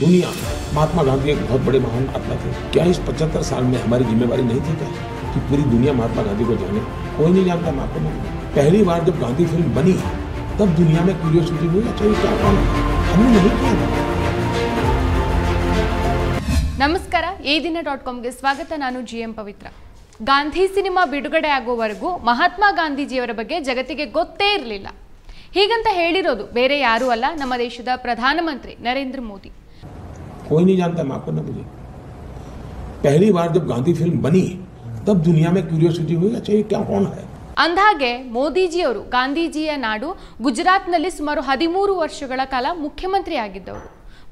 दुनिया महात्मा गांधी एक बहुत बड़े महान आत्मा थे क्या इस पचहत्तर साल में हमारी जिम्मेवारी नहीं थी क्या कि पूरी दुनिया महात्मा गांधी को जाने कोई नहीं जानता महात्मा गांधी पहली बार जब गांधी फिल्म बनी तब दुनिया में क्यूरियोसिटी हुई अच्छा क्या कौन हमने नहीं किया था ನಮಸ್ಕಾರ ಈ ದಿನ ಡಾಟ್ ಕಾಮ್ಗೆ ಸ್ವಾಗತ ನಾನು G M Pavithra Gandhi cinema ಬಿಡುಗಡೆ ಆಗೋವರೆಗೂ ಮಹಾತ್ಮ ಗಾಂಧೀಜಿಯವರ ಬಗ್ಗೆ ಜಗತ್ತಿಗೆ ಗೊತ್ತೇ ಇರಲಿಲ್ಲ ಹೀಗಂತ ಹೇಳಿರೋದು ಬೇರೆ ಯಾರೂ ಅಲ್ಲ ನಮ್ಮ ದೇಶದ ಪ್ರಧಾನಮಂತ್ರಿ ನರೇಂದ್ರ ಮೋದಿ कोई नहीं जानता माफ करना मुझे पहली बार जब गांधी फिल्म बनी तब दुनिया में क्यूरियोसिटी हुई अच्छा ये क्या कौन है ಅಂದಹಾಗೆ ಮೋದಿಜಿಯವರು ಗಾಂಧೀಜಿಯ ನಾಡು ಗುಜರಾತ್ನಲ್ಲಿ ಸುಮಾರು ಹದಿಮೂರು ವರ್ಷಗಳ ಕಾಲ ಮುಖ್ಯಮಂತ್ರಿಯಾಗಿದ್ದವರು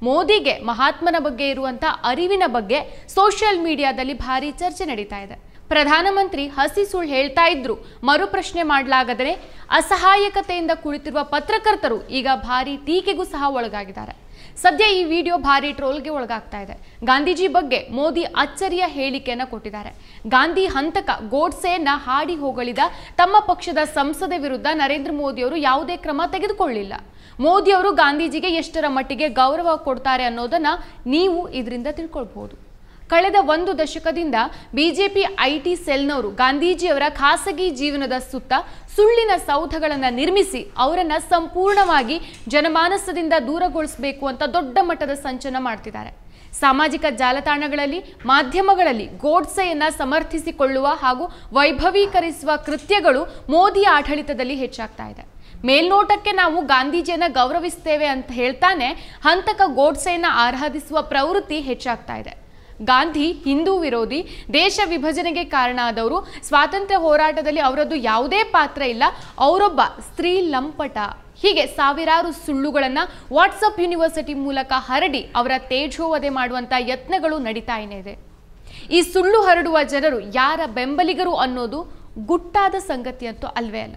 ಮೋದಿಗೆ ಮಹಾತ್ಮನ ಬಗ್ಗೆ ಇರುವಂಥ ಅರಿವಿನ ಬಗ್ಗೆ ಸೋಷಿಯಲ್ ಮೀಡಿಯಾದಲ್ಲಿ ಭಾರಿ ಚರ್ಚೆ ನಡೀತಾ ಇದೆ ಪ್ರಧಾನಮಂತ್ರಿ ಹಸಿ ಸುಳ್ಳು ಹೇಳ್ತಾ ಇದ್ರು ಮರುಪ್ರಶ್ನೆ ಮಾಡಲಾಗದರೆ ಅಸಹಾಯಕತೆಯಿಂದ ಕುಳಿತಿರುವ ಪತ್ರಕರ್ತರು ಈಗ ಭಾರಿ ಟೀಕೆಗೂ ಸಹ ಒಳಗಾಗಿದ್ದಾರೆ ಸದ್ಯ ಈ ವಿಡಿಯೋ ಭಾರಿ ಟ್ರೋಲ್ಗೆ ಒಳಗಾಗ್ತಾ ಇದೆ ಗಾಂಧೀಜಿ ಬಗ್ಗೆ ಮೋದಿ ಅಚ್ಚರಿಯ ಹೇಳಿಕೆಯನ್ನು ಕೊಟ್ಟಿದ್ದಾರೆ ಗಾಂಧಿ ಹಂತಕ ಗೋಡ್ಸೆಯನ್ನ ಹಾಡಿ ಹೋಗಳಿದ ತಮ್ಮ ಪಕ್ಷದ ಸಂಸದೆ ವಿರುದ್ಧ ನರೇಂದ್ರ ಮೋದಿಯವರು ಯಾವುದೇ ಕ್ರಮ ತೆಗೆದುಕೊಳ್ಳಿಲ್ಲ ಮೋದಿಯವರು ಗಾಂಧೀಜಿಗೆ ಎಷ್ಟರ ಮಟ್ಟಿಗೆ ಗೌರವ ಕೊಡ್ತಾರೆ ಅನ್ನೋದನ್ನ ನೀವು ಇದರಿಂದ ತಿಳ್ಕೊಳ್ಬಹುದು ಕಳೆದ ಒಂದು ದಶಕದಿಂದ ಬಿಜೆಪಿ ಐಟಿ ಸೆಲ್ನವರು ಗಾಂಧೀಜಿಯವರ ಖಾಸಗಿ ಜೀವನದ ಸುತ್ತ ಸುಳ್ಳಿನ ಸೌಧಗಳನ್ನು ನಿರ್ಮಿಸಿ ಅವರನ್ನು ಸಂಪೂರ್ಣವಾಗಿ ಜನಮಾನಸದಿಂದ ದೂರಗೊಳಿಸಬೇಕು ಅಂತ ದೊಡ್ಡ ಮಟ್ಟದ ಸಂಚನ ಮಾಡ್ತಿದ್ದಾರೆ ಸಾಮಾಜಿಕ ಜಾಲತಾಣಗಳಲ್ಲಿ ಮಾಧ್ಯಮಗಳಲ್ಲಿ ಗೋಡ್ಸೆಯನ್ನು ಸಮರ್ಥಿಸಿಕೊಳ್ಳುವ ಹಾಗೂ ವೈಭವೀಕರಿಸುವ ಕೃತ್ಯಗಳು ಮೋದಿ ಆಡಳಿತದಲ್ಲಿ ಹೆಚ್ಚಾಗ್ತಾ ಇದೆ ಮೇಲ್ನೋಟಕ್ಕೆ ನಾವು ಗಾಂಧೀಜಿಯನ್ನು ಗೌರವಿಸ್ತೇವೆ ಅಂತ ಹೇಳ್ತಾನೆ ಹಂತಕ ಗೋಡ್ಸೆಯನ್ನು ಆರಾಧಿಸುವ ಪ್ರವೃತ್ತಿ ಹೆಚ್ಚಾಗ್ತಾ ಇದೆ ಗಾಂಧಿ ಹಿಂದೂ ವಿರೋಧಿ ದೇಶ ವಿಭಜನೆಗೆ ಕಾರಣ ಆದವರು ಸ್ವಾತಂತ್ರ್ಯ ಹೋರಾಟದಲ್ಲಿ ಅವರದ್ದು ಯಾವುದೇ ಪಾತ್ರ ಇಲ್ಲ ಅವರೊಬ್ಬ ಸ್ತ್ರೀ ಲಂಪಟ ಹೀಗೆ ಸಾವಿರಾರು ಸುಳ್ಳುಗಳನ್ನು ವಾಟ್ಸಪ್ ಯೂನಿವರ್ಸಿಟಿ ಮೂಲಕ ಹರಡಿ ಅವರ ತೇಜೋವಧೆ ಮಾಡುವಂಥ ಯತ್ನಗಳು ನಡೀತಾ ಇದೆ ಈ ಸುಳ್ಳು ಹರಡುವ ಜನರು ಯಾರ ಬೆಂಬಲಿಗರು ಅನ್ನೋದು ಗುಟ್ಟಾದ ಸಂಗತಿಯಂತೂ ಅಲ್ವೇ ಅಲ್ಲ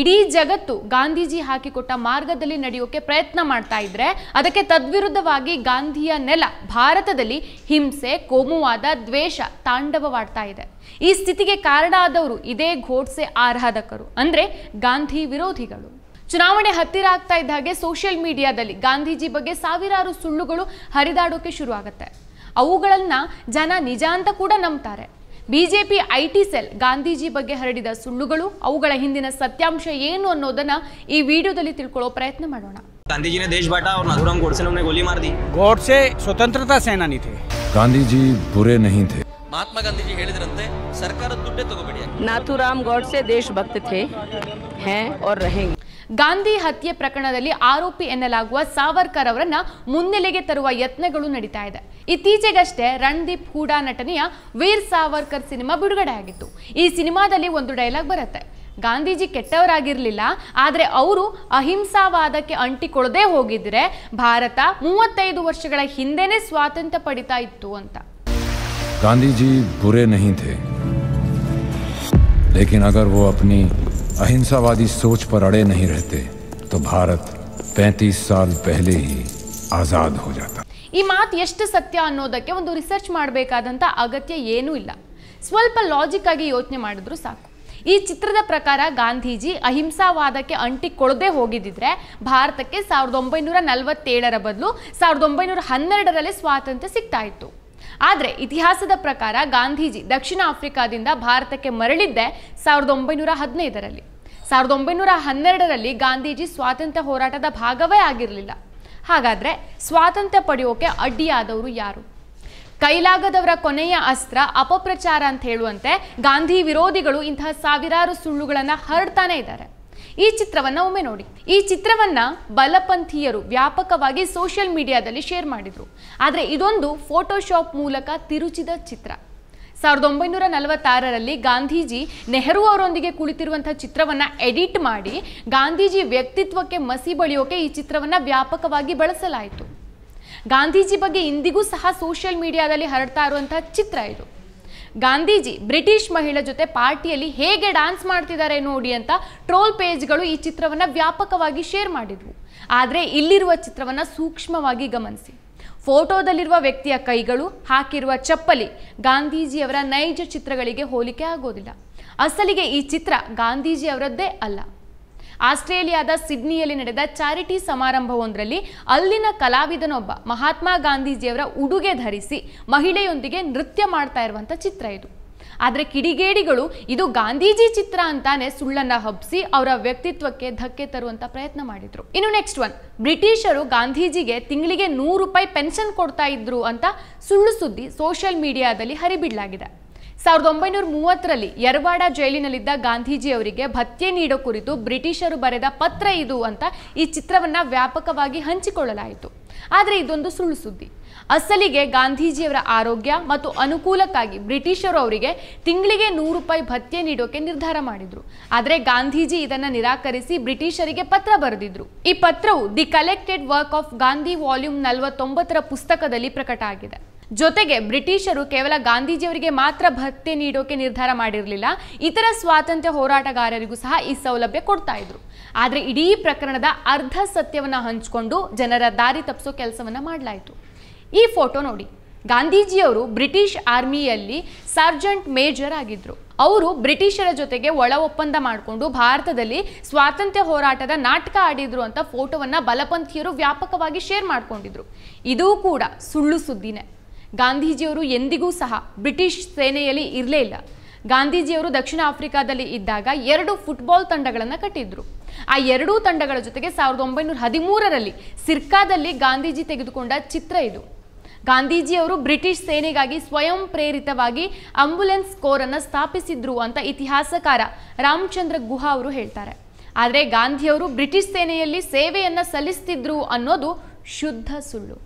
ಇಡೀ ಜಗತ್ತು ಗಾಂಧೀಜಿ ಹಾಕಿಕೊಟ್ಟ ಮಾರ್ಗದಲ್ಲಿ ನಡೆಯೋಕೆ ಪ್ರಯತ್ನ ಮಾಡ್ತಾ ಇದ್ರೆ ಅದಕ್ಕೆ ತದ್ವಿರುದ್ಧವಾಗಿ ಗಾಂಧಿಯ ನೆಲ ಭಾರತದಲ್ಲಿ ಹಿಂಸೆ ಕೋಮುವಾದ ದ್ವೇಷ ತಾಂಡವವಾಡ್ತಾ ಇದೆ ಈ ಸ್ಥಿತಿಗೆ ಕಾರಣ ಆದವರು ಇದೇ ಘೋಡ್ಸೆ ಆರಾಧಕರು ಅಂದ್ರೆ ಗಾಂಧಿ ವಿರೋಧಿಗಳು ಚುನಾವಣೆ ಹತ್ತಿರ ಆಗ್ತಾ ಇದ್ದ ಹಾಗೆ ಸೋಷಿಯಲ್ ಮೀಡಿಯಾದಲ್ಲಿ ಗಾಂಧೀಜಿ ಬಗ್ಗೆ ಸಾವಿರಾರು ಸುಳ್ಳುಗಳು ಹರಿದಾಡೋಕೆ ಶುರು ಆಗುತ್ತೆ ಅವುಗಳನ್ನ ಜನ ನಿಜ ಅಂತ ಕೂಡ ನಂಬ್ತಾರೆ बीजेपी आईटी सेल गांधीजी ಬಗ್ಗೆ ಹರಿದಿದ ಸುಳ್ಳುಗಳು ಅವುಗಳ ಹಿಂದಿನ ಸತ್ಯಾಂಶ ಏನು ಅನ್ನೋದನ್ನ ಈ ವಿಡಿಯೋದಲ್ಲಿ ತಿಳ್ಕೊಳೋ ಪ್ರಯತ್ನ ಮಾಡೋಣ. गांधीजीನ ದೇಶಭಕ್ತಿ ಅವರು 나ಥುರಾಮ್ ಗೋರ್ಸಿನು ಮನೆ गोली मारದಿ. ಗೋರ್ سے ಸ್ವತಂತ್ರತಾ ಸೇನಾನಿ تھے۔ गांधीजी बुरे نہیں تھے۔ महात्मा गांधीजी ಹೇಳಿದರಂತೆ ಸರ್ಕಾರ ದುಡ್ಡೆ ತಗೋಬೇಡಿ. 나ಥುರಾಮ್ ಗೋರ್ سے ದೇಶಭಕ್ತ تھے हैं और रहेंगे। ಗಾಂಧಿ ಹತ್ಯೆ ಪ್ರಕರಣದಲ್ಲಿ ಆರೋಪಿ ಎನ್ನಲಾಗುವ ಸಾವರ್ಕರ್ ಅವರನ್ನ ಮುನ್ನೆಲೆಗೆ ತರುವ ಯತ್ನಗಳು ನಡೀತಾ ಇದೆ ಇತ್ತೀಚೆಗಷ್ಟೇ ರಣದೀಪ್ ಹೂಡಾ ನಟನೆಯ ವೀರ್ ಸಾವರ್ಕರ್ ಸಿನಿಮಾ ಬಿಡುಗಡೆ ಆಗಿತ್ತು ಈ ಸಿನಿಮಾದಲ್ಲಿ ಒಂದು ಡೈಲಾಗ್ ಬರುತ್ತೆ ಗಾಂಧೀಜಿ ಕೆಟ್ಟವರಾಗಿರಲಿಲ್ಲ ಆದರೆ ಅವರು ಅಹಿಂಸಾವಾದಕ್ಕೆ ಅಂಟಿಕೊಳ್ಳದೆ ಹೋಗಿದ್ರೆ ಭಾರತ ಮೂವತ್ತೈದು ವರ್ಷಗಳ ಹಿಂದೆನೆ ಸ್ವಾತಂತ್ರ್ಯ ಪಡಿತಾ ಇತ್ತು ಅಂತ ಗಾಂಧೀಜಿ ಬುರೆ ಲೇಕಿನ್ ಅಗರ್ ವೋ ಅಪ್ನಿ अहिंसावादी सोच पर अड़े नहीं रहते तो भारत 35 साल पहले ही हो जाता ಈ ಮಾತು ಎಷ್ಟು ಸತ್ಯ ಅನ್ನೋದಕ್ಕೆ ಒಂದು ರಿಸರ್ಚ್ ಮಾಡಬೇಕಾದಂಥ ಅಗತ್ಯ ಏನೂ ಇಲ್ಲ ಸ್ವಲ್ಪ ಲಾಜಿಕ್ ಆಗಿ ಯೋಚನೆ ಮಾಡಿದ್ರು ಸಾಕು ಈ ಚಿತ್ರದ ಪ್ರಕಾರ ಗಾಂಧೀಜಿ ಅಹಿಂಸಾವಾದಕ್ಕೆ ಅಂಟಿಕೊಳ್ಳದೆ ಹೋಗಿದ್ದಿದ್ರೆ ಭಾರತಕ್ಕೆ ಸಾವಿರದ ಒಂಬೈನೂರ ನಲವತ್ತೇಳರ ಬದಲು ಸಾವಿರದ ಒಂಬೈನೂರ ಹನ್ನೆರಡರಲ್ಲಿ ಸ್ವಾತಂತ್ರ್ಯ ಸಿಗ್ತಾ ಇತ್ತು ಆದರೆ ಇತಿಹಾಸದ ಪ್ರಕಾರ ಗಾಂಧೀಜಿ ದಕ್ಷಿಣ ಆಫ್ರಿಕಾದಿಂದ ಭಾರತಕ್ಕೆ ಮರಳಿದ್ದೆ ಸಾವಿರದ ಒಂಬೈನೂರ ಹದಿನೈದರಲ್ಲಿ ಸಾವಿರದ ಒಂಬೈನೂರ ಹನ್ನೆರಡರಲ್ಲಿ ಗಾಂಧೀಜಿ ಸ್ವಾತಂತ್ರ್ಯ ಹೋರಾಟದ ಭಾಗವೇ ಆಗಿರಲಿಲ್ಲ ಹಾಗಾದರೆ ಸ್ವಾತಂತ್ರ್ಯ ಪಡೆಯೋಕೆ ಅಡ್ಡಿಯಾದವರು ಯಾರು ಕೈಲಾಗದವರ ಕೊನೆಯ ಅಸ್ತ್ರ ಅಪಪ್ರಚಾರ ಅಂತ ಹೇಳುವಂತೆ ಗಾಂಧಿ ವಿರೋಧಿಗಳು ಇಂತಹ ಸಾವಿರಾರು ಸುಳ್ಳುಗಳನ್ನು ಹರಡ್ತಾನೆ ಇದ್ದಾರೆ ಈ ಚಿತ್ರವನ್ನ ಒಮ್ಮೆ ನೋಡಿ ಈ ಚಿತ್ರವನ್ನ ಬಲಪಂಥೀಯರು ವ್ಯಾಪಕವಾಗಿ ಸೋಷಿಯಲ್ ಮೀಡಿಯಾದಲ್ಲಿ ಶೇರ್ ಮಾಡಿದ್ರು ಆದರೆ ಇದೊಂದು ಫೋಟೋಶಾಪ್ ಮೂಲಕ ತಿರುಚಿದ ಚಿತ್ರ ಸಾವಿರದ ಒಂಬೈನೂರ ನಲವತ್ತಾರರಲ್ಲಿ ಗಾಂಧೀಜಿ ನೆಹರು ಅವರೊಂದಿಗೆ ಕುಳಿತಿರುವಂತಹ ಚಿತ್ರವನ್ನು ಎಡಿಟ್ ಮಾಡಿ ಗಾಂಧೀಜಿ ವ್ಯಕ್ತಿತ್ವಕ್ಕೆ ಮಸಿ ಬಳಿಯೋಕೆ ಈ ಚಿತ್ರವನ್ನು ವ್ಯಾಪಕವಾಗಿ ಬಳಸಲಾಯಿತು ಗಾಂಧೀಜಿ ಬಗ್ಗೆ ಇಂದಿಗೂ ಸಹ ಸೋಷಿಯಲ್ ಮೀಡಿಯಾದಲ್ಲಿ ಹರಡ್ತಾ ಇರುವಂತಹ ಚಿತ್ರ ಇದು ಗಾಂಧೀಜಿ ಬ್ರಿಟಿಷ್ ಮಹಿಳೆ ಜೊತೆ ಪಾರ್ಟಿಯಲ್ಲಿ ಹೇಗೆ ಡ್ಯಾನ್ಸ್ ಮಾಡ್ತಿದ್ದಾರೆ ನೋಡಿ ಅಂತ ಟ್ರೋಲ್ ಪೇಜ್ಗಳು ಈ ಚಿತ್ರವನ್ನು ವ್ಯಾಪಕವಾಗಿ ಶೇರ್ ಮಾಡಿದ್ವು ಆದರೆ ಇಲ್ಲಿರುವ ಚಿತ್ರವನ್ನು ಸೂಕ್ಷ್ಮವಾಗಿ ಗಮನಿಸಿ ಫೋಟೋದಲ್ಲಿರುವ ವ್ಯಕ್ತಿಯ ಕೈಗಳು ಹಾಕಿರುವ ಚಪ್ಪಲಿ ಗಾಂಧೀಜಿಯವರ ನೈಜ ಚಿತ್ರಗಳಿಗೆ ಹೋಲಿಕೆ ಆಗೋದಿಲ್ಲ ಅಸಲಿಗೆ ಈ ಚಿತ್ರ ಗಾಂಧೀಜಿಯವರದ್ದೇ ಅಲ್ಲ ಆಸ್ಟ್ರೇಲಿಯಾದ ಸಿಡ್ನಿಯಲ್ಲಿ ನಡೆದ ಚಾರಿಟಿ ಸಮಾರಂಭವೊಂದರಲ್ಲಿ ಅಲ್ಲಿನ ಕಲಾವಿದನೊಬ್ಬ ಮಹಾತ್ಮ ಗಾಂಧೀಜಿಯವರ ಉಡುಗೆ ಧರಿಸಿ ಮಹಿಳೆಯೊಂದಿಗೆ ನೃತ್ಯ ಮಾಡ್ತಾ ಇರುವಂಥ ಚಿತ್ರ ಇದು ಆದರೆ ಕಿಡಿಗೇಡಿಗಳು ಇದು ಗಾಂಧೀಜಿ ಚಿತ್ರ ಅಂತಾನೆ ಸುಳ್ಳನ್ನ ಹಬ್ಬಿಸಿ ಅವರ ವ್ಯಕ್ತಿತ್ವಕ್ಕೆ ಧಕ್ಕೆ ತರುವಂತ ಪ್ರಯತ್ನ ಮಾಡಿದ್ರು ಇನ್ನು ನೆಕ್ಸ್ಟ್ ಒನ್ ಬ್ರಿಟಿಷರು ಗಾಂಧೀಜಿಗೆ ತಿಂಗಳಿಗೆ ನೂರು ರೂಪಾಯಿ ಪೆನ್ಷನ್ ಕೊಡ್ತಾ ಇದ್ರು ಅಂತ ಸುಳ್ಳು ಸುದ್ದಿ ಸೋಷಿಯಲ್ ಮೀಡಿಯಾದಲ್ಲಿ ಹರಿಬಿಡ್ಲಾಗಿದೆ ಸಾವಿರದ ಒಂಬೈನೂರ ಮೂವತ್ತರಲ್ಲಿ ಯರವಾಡ ಜೈಲಿನಲ್ಲಿದ್ದ ಗಾಂಧೀಜಿ ಅವರಿಗೆ ಭತ್ಯೆ ನೀಡೋ ಕುರಿತು ಬ್ರಿಟಿಷರು ಬರೆದ ಪತ್ರ ಇದು ಅಂತ ಈ ಚಿತ್ರವನ್ನು ವ್ಯಾಪಕವಾಗಿ ಹಂಚಿಕೊಳ್ಳಲಾಯಿತು ಆದರೆ ಇದೊಂದು ಸುಳ್ಳು ಸುದ್ದಿ ಅಸಲಿಗೆ ಗಾಂಧೀಜಿಯವರ ಆರೋಗ್ಯ ಮತ್ತು ಅನುಕೂಲಕ್ಕಾಗಿ ಬ್ರಿಟಿಷರು ಅವರಿಗೆ ತಿಂಗಳಿಗೆ ನೂರು ರೂಪಾಯಿ ಭತ್ಯೆ ನೀಡೋಕೆ ನಿರ್ಧಾರ ಮಾಡಿದ್ರು ಆದರೆ ಗಾಂಧೀಜಿ ಇದನ್ನು ನಿರಾಕರಿಸಿ ಬ್ರಿಟಿಷರಿಗೆ ಪತ್ರ ಬರೆದಿದ್ರು ಈ ಪತ್ರವು the collected work of Gandhi volume ನಲವತ್ತೊಂಬತ್ತರ ಪುಸ್ತಕದಲ್ಲಿ ಪ್ರಕಟ ಆಗಿದೆ ಜೊತೆಗೆ ಬ್ರಿಟಿಷರು ಕೇವಲ ಗಾಂಧೀಜಿಯವರಿಗೆ ಮಾತ್ರ ಭತ್ಯೆ ನೀಡೋಕೆ ನಿರ್ಧಾರ ಮಾಡಿರಲಿಲ್ಲ ಇತರ ಸ್ವಾತಂತ್ರ್ಯ ಹೋರಾಟಗಾರರಿಗೂ ಸಹ ಈ ಸೌಲಭ್ಯ ಕೊಡ್ತಾ ಇದ್ರು ಆದರೆ ಇಡೀ ಪ್ರಕರಣದ ಅರ್ಧ ಸತ್ಯವನ್ನು ಹಂಚಿಕೊಂಡು ಜನರ ದಾರಿ ತಪ್ಪಿಸೋ ಕೆಲಸವನ್ನು ಮಾಡಲಾಯಿತು ಈ ಫೋಟೋ ನೋಡಿ ಗಾಂಧೀಜಿಯವರು ಬ್ರಿಟಿಷ್ ಆರ್ಮಿಯಲ್ಲಿ ಸರ್ಜೆಂಟ್ ಮೇಜರ್ ಆಗಿದ್ದರು ಅವರು ಬ್ರಿಟಿಷರ ಜೊತೆಗೆ ಒಳ ಒಪ್ಪಂದ ಮಾಡಿಕೊಂಡು ಭಾರತದಲ್ಲಿ ಸ್ವಾತಂತ್ರ್ಯ ಹೋರಾಟದ ನಾಟಕ ಆಡಿದ್ರು ಅಂತ ಫೋಟೋವನ್ನು ಬಲಪಂಥೀಯರು ವ್ಯಾಪಕವಾಗಿ ಶೇರ್ ಮಾಡಿಕೊಂಡಿದ್ರು ಇದೂ ಕೂಡ ಸುಳ್ಳು ಸುದ್ದಿನೇ ಗಾಂಧೀಜಿಯವರು ಎಂದಿಗೂ ಸಹ ಬ್ರಿಟಿಷ್ ಸೇನೆಯಲ್ಲಿ ಇರಲೇ ಇಲ್ಲ ಗಾಂಧೀಜಿಯವರು ದಕ್ಷಿಣ ಆಫ್ರಿಕಾದಲ್ಲಿ ಇದ್ದಾಗ ಎರಡು ಫುಟ್ಬಾಲ್ ತಂಡಗಳನ್ನು ಕಟ್ಟಿದ್ರು ಆ ಎರಡೂ ತಂಡಗಳ ಜೊತೆಗೆ ಸಾವಿರದ ಒಂಬೈನೂರ ಹದಿಮೂರರಲ್ಲಿ ಸಿರ್ಕಾದಲ್ಲಿ ಗಾಂಧೀಜಿ ತೆಗೆದುಕೊಂಡ ಚಿತ್ರ ಇದು ಗಾಂಧೀಜಿಯವರು ಬ್ರಿಟಿಷ್ ಸೇನೆಗಾಗಿ ಸ್ವಯಂ ಪ್ರೇರಿತವಾಗಿ ಆಂಬ್ಯುಲೆನ್ಸ್ ಕೋರ್ ಅನ್ನು ಸ್ಥಾಪಿಸಿದ್ರು ಅಂತ ಇತಿಹಾಸಕಾರ ರಾಮಚಂದ್ರ ಗುಹಾ ಅವರು ಹೇಳ್ತಾರೆ ಆದರೆ ಗಾಂಧಿಯವರು ಬ್ರಿಟಿಷ್ ಸೇನೆಯಲ್ಲಿ ಸೇವೆಯನ್ನು ಸಲ್ಲಿಸ್ತಿದ್ರು ಅನ್ನೋದು ಶುದ್ಧ ಸುಳ್ಳು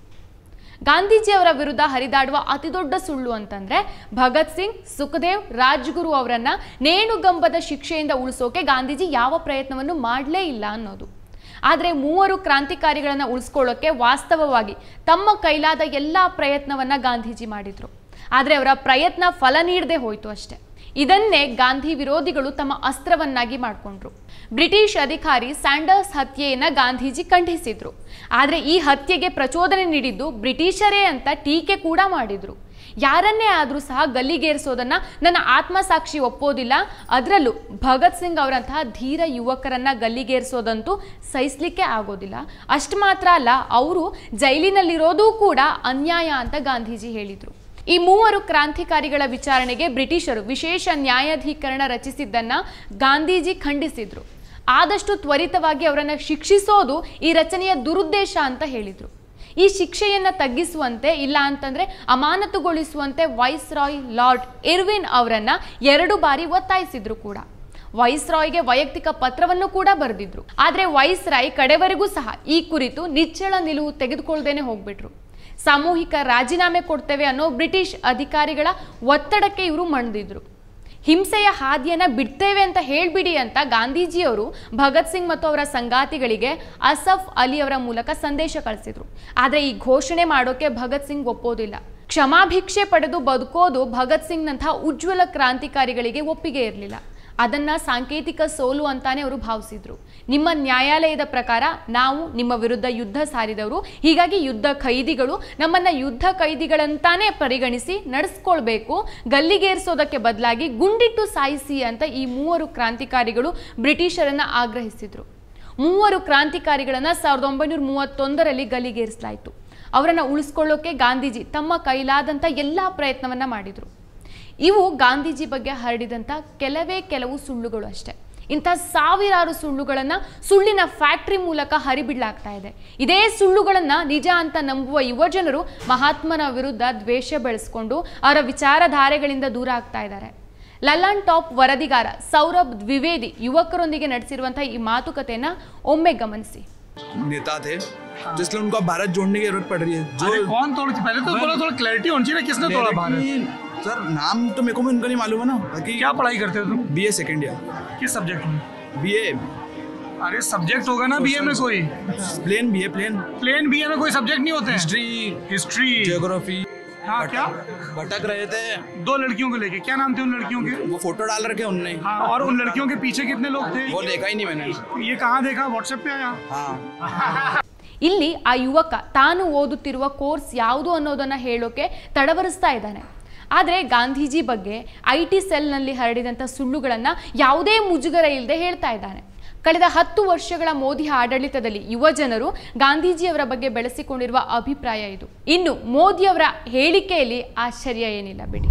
ಗಾಂಧೀಜಿಯವರ ವಿರುದ್ಧ ಹರಿದಾಡುವ ಅತಿದೊಡ್ಡ ಸುಳ್ಳು ಅಂತಂದ್ರೆ ಭಗತ್ ಸಿಂಗ್ ಸುಖದೇವ್ ರಾಜ್ಗುರು ಅವರನ್ನ ನೇಣುಗಂಬದ ಶಿಕ್ಷೆಯಿಂದ ಉಳಿಸೋಕೆ ಗಾಂಧೀಜಿ ಯಾವ ಪ್ರಯತ್ನವನ್ನು ಮಾಡಲೇ ಇಲ್ಲ ಅನ್ನೋದು ಆದರೆ ಮೂವರು ಕ್ರಾಂತಿಕಾರಿಗಳನ್ನು ಉಳಿಸ್ಕೊಳ್ಳೋಕೆ ವಾಸ್ತವವಾಗಿ ತಮ್ಮ ಕೈಲಾದ ಎಲ್ಲ ಪ್ರಯತ್ನವನ್ನು ಗಾಂಧೀಜಿ ಮಾಡಿದರು ಆದರೆ ಅವರ ಪ್ರಯತ್ನ ಫಲ ನೀಡದೆ ಹೋಯಿತು ಅಷ್ಟೇ ಇದನ್ನೇ ಗಾಂಧಿ ವಿರೋಧಿಗಳು ತಮ್ಮ ಅಸ್ತ್ರವನ್ನಾಗಿ ಮಾಡಿಕೊಂಡ್ರು ಬ್ರಿಟಿಷ್ ಅಧಿಕಾರಿ ಸ್ಯಾಂಡರ್ಸ್ ಹತ್ಯೆಯನ್ನು ಗಾಂಧೀಜಿ ಖಂಡಿಸಿದ್ರು ಆದರೆ ಈ ಹತ್ಯೆಗೆ ಪ್ರಚೋದನೆ ನೀಡಿದ್ದು ಬ್ರಿಟಿಷರೇ ಅಂತ ಟೀಕೆ ಕೂಡ ಮಾಡಿದ್ರು ಯಾರನ್ನೇ ಆದರೂ ಸಹ ಗಲ್ಲಿಗೇರಿಸೋದನ್ನ ನನ್ನ ಆತ್ಮಸಾಕ್ಷಿ ಒಪ್ಪೋದಿಲ್ಲ ಅದರಲ್ಲೂ ಭಗತ್ ಸಿಂಗ್ ಅವರಂತಹ ಧೀರ ಯುವಕರನ್ನ ಗಲ್ಲಿಗೇರಿಸೋದಂತೂ ಸಹಿಸ್ಲಿಕ್ಕೆ ಆಗೋದಿಲ್ಲ ಅಷ್ಟು ಮಾತ್ರ ಅಲ್ಲ ಅವರು ಜೈಲಿನಲ್ಲಿರೋದೂ ಕೂಡ ಅನ್ಯಾಯ ಅಂತ ಗಾಂಧೀಜಿ ಹೇಳಿದರು ಈ ಮೂವರು ಕ್ರಾಂತಿಕಾರಿಗಳ ವಿಚಾರಣೆಗೆ ಬ್ರಿಟಿಷರು ವಿಶೇಷ ನ್ಯಾಯಾಧೀಕರಣ ರಚಿಸಿದ್ದನ್ನ ಗಾಂಧೀಜಿ ಖಂಡಿಸಿದ್ರು ಆದಷ್ಟು ತ್ವರಿತವಾಗಿ ಅವರನ್ನು ಶಿಕ್ಷಿಸೋದು ಈ ರಚನೆಯ ದುರುದ್ದೇಶ ಅಂತ ಹೇಳಿದರು ಈ ಶಿಕ್ಷೆಯನ್ನು ತಗ್ಗಿಸುವಂತೆ ಇಲ್ಲ ಅಂತಂದ್ರೆ ಅಮಾನತುಗೊಳಿಸುವಂತೆ ವೈಸ್ ರಾಯ್ ಲಾರ್ಡ್ ಇರ್ವಿನ್ ಅವರನ್ನು ಎರಡು ಬಾರಿ ಒತ್ತಾಯಿಸಿದ್ರು ಕೂಡ ವೈಸ್ ರಾಯ್ಗೆ ವೈಯಕ್ತಿಕ ಪತ್ರವನ್ನು ಕೂಡ ಬರೆದಿದ್ರು ಆದರೆ ವೈಸ್ ರಾಯ್ ಕಡೆವರೆಗೂ ಸಹ ಈ ಕುರಿತು ನಿಚ್ಚಳ ನಿಲುವು ತೆಗೆದುಕೊಳ್ಳದೇನೆ ಹೋಗ್ಬಿಟ್ರು ಸಾಮೂಹಿಕ ರಾಜೀನಾಮೆ ಕೊಡ್ತೇವೆ ಅನ್ನೋ ಬ್ರಿಟಿಷ್ ಅಧಿಕಾರಿಗಳ ಒತ್ತಡಕ್ಕೆ ಇವರು ಮಣಿದಿದ್ರು ಹಿಂಸೆಯ ಹಾದಿಯನ್ನು ಬಿಡ್ತೇವೆ ಅಂತ ಹೇಳಿಬಿಡಿ ಅಂತ ಗಾಂಧೀಜಿಯವರು ಭಗತ್ ಸಿಂಗ್ ಮತ್ತು ಅವರ ಸಂಗಾತಿಗಳಿಗೆ ಅಸಫ್ ಅಲಿ ಅವರ ಮೂಲಕ ಸಂದೇಶ ಕಳಿಸಿದರು ಆದರೆ ಈ ಘೋಷಣೆ ಮಾಡೋಕ್ಕೆ ಭಗತ್ ಸಿಂಗ್ ಒಪ್ಪೋದಿಲ್ಲ ಕ್ಷಮಾಭಿಕ್ಷೆ ಪಡೆದು ಬದುಕೋದು ಭಗತ್ ಸಿಂಗ್ನಂಥ ಉಜ್ವಲ ಕ್ರಾಂತಿಕಾರಿಗಳಿಗೆ ಒಪ್ಪಿಗೆ ಇರಲಿಲ್ಲ ಅದನ್ನ ಸಾಂಕೇತಿಕ ಸೋಲು ಅಂತಾನೆ ಅವರು ಭಾವಿಸಿದ್ರು ನಿಮ್ಮ ನ್ಯಾಯಾಲಯದ ಪ್ರಕಾರ ನಾವು ನಿಮ್ಮ ವಿರುದ್ಧ ಯುದ್ಧ ಸಾರಿದವರು ಹೀಗಾಗಿ ಯುದ್ಧ ಖೈದಿಗಳು ನಮ್ಮನ್ನ ಯುದ್ಧ ಖೈದಿಗಳಂತಾನೇ ಪರಿಗಣಿಸಿ ನಡೆಸ್ಕೊಳ್ಬೇಕು ಗಲ್ಲಿಗೇರಿಸೋದಕ್ಕೆ ಬದಲಾಗಿ ಗುಂಡಿಟ್ಟು ಸಾಯಿಸಿ ಅಂತ ಈ ಮೂವರು ಕ್ರಾಂತಿಕಾರಿಗಳು ಬ್ರಿಟಿಷರನ್ನ ಆಗ್ರಹಿಸಿದ್ರು ಮೂವರು ಕ್ರಾಂತಿಕಾರಿಗಳನ್ನ ಸಾವಿರದ ಒಂಬೈನೂರ ಮೂವತ್ತೊಂದರಲ್ಲಿ ಗಲ್ಲಿಗೇರಿಸಲಾಯಿತು ಅವರನ್ನು ಉಳಿಸ್ಕೊಳ್ಳೋಕೆ ಗಾಂಧೀಜಿ ತಮ್ಮ ಕೈಲಾದಂಥ ಎಲ್ಲ ಪ್ರಯತ್ನವನ್ನ ಮಾಡಿದರು ಇವು ಗಾಂಧೀಜಿ ಬಗ್ಗೆ ಹರಡಿದಂಥ ಕೆಲವೇ ಕೆಲವು ಸುಳ್ಳುಗಳು ಅಷ್ಟೇ ಇಂಥ ಸಾವಿರಾರು ಸುಳ್ಳುಗಳನ್ನು ಸುಳ್ಳಿನ ಫ್ಯಾಕ್ಟ್ರಿ ಮೂಲಕ ಹರಿಬಿಡ್ಲಾಗ್ತಾ ಇದೆ ಇದೇ ಸುಳ್ಳುಗಳನ್ನು ನಿಜ ಅಂತ ನಂಬುವ ಯುವಜನರು ಮಹಾತ್ಮನ ವಿರುದ್ಧ ದ್ವೇಷ ಬೆಳೆಸ್ಕೊಂಡು ಅವರ ವಿಚಾರಧಾರೆಗಳಿಂದ ದೂರ ಆಗ್ತಾ ಇದ್ದಾರೆ ಲಲ್ಲನ್ ಟಾಪ್ ವರದಿಗಾರ ಸೌರಭ್ ದ್ವಿವೇದಿ ಯುವಕರೊಂದಿಗೆ ನಡೆಸಿರುವಂತಹ ಈ ಮಾತುಕತೆಯನ್ನು ಒಮ್ಮೆ ಗಮನಿಸಿ हाँ। जिसलिए उनको भारत जोड़ने की जरूरत पड़ रही है जो कौन तोड़ पहले तो बोला थोड़ा क्लैरिटी होनी चाहिए किसने तोड़ा भारत सर नाम तो मेरे को भी उनका नहीं मालूम है ना बाकी क्या पढ़ाई करते हो तुम बी ए सेकेंड ईयर किस सब्जेक्ट में बी ए अरे सब्जेक्ट होगा ना बी ए में कोई plain B A plain plain B A में कोई सब्जेक्ट नहीं होते हिस्ट्री हिस्ट्री जियोग्राफी हाँ क्या भटक रहे थे दो लड़कियों को लेके क्या नाम थे उन लड़कियों के वो फोटो डाल रखे उनने हाँ, और उन लड़कियों के पीछे कितने लोग थे वो देखा ही नहीं मैंने ये कहाँ देखा व्हाट्सएप पे आया हाँ ಇಲ್ಲಿ ಆ ಯುವಕ ತಾನು ಓದುತ್ತಿರುವ ಕೋರ್ಸ್ ಯಾವುದು ಅನ್ನೋದನ್ನು ಹೇಳೋಕೆ ತಡವರಿಸ್ತಾ ಇದ್ದಾನೆ ಆದರೆ ಗಾಂಧೀಜಿ ಬಗ್ಗೆ ಐ ಟಿ ಸೆಲ್ನಲ್ಲಿ ಹರಡಿದಂಥ ಸುಳ್ಳುಗಳನ್ನು ಯಾವುದೇ ಮುಜುಗರ ಇಲ್ಲದೆ ಹೇಳ್ತಾ ಇದ್ದಾನೆ ಕಳೆದ ಹತ್ತು ವರ್ಷಗಳ ಮೋದಿ ಆಡಳಿತದಲ್ಲಿ ಯುವ ಜನರು ಗಾಂಧೀಜಿಯವರ ಬಗ್ಗೆ ಬೆಳೆಸಿಕೊಂಡಿರುವ ಅಭಿಪ್ರಾಯ ಇದು ಇನ್ನು ಮೋದಿಯವರ ಹೇಳಿಕೆಯಲ್ಲಿ ಆಶ್ಚರ್ಯ ಏನಿಲ್ಲ ಬಿಡಿ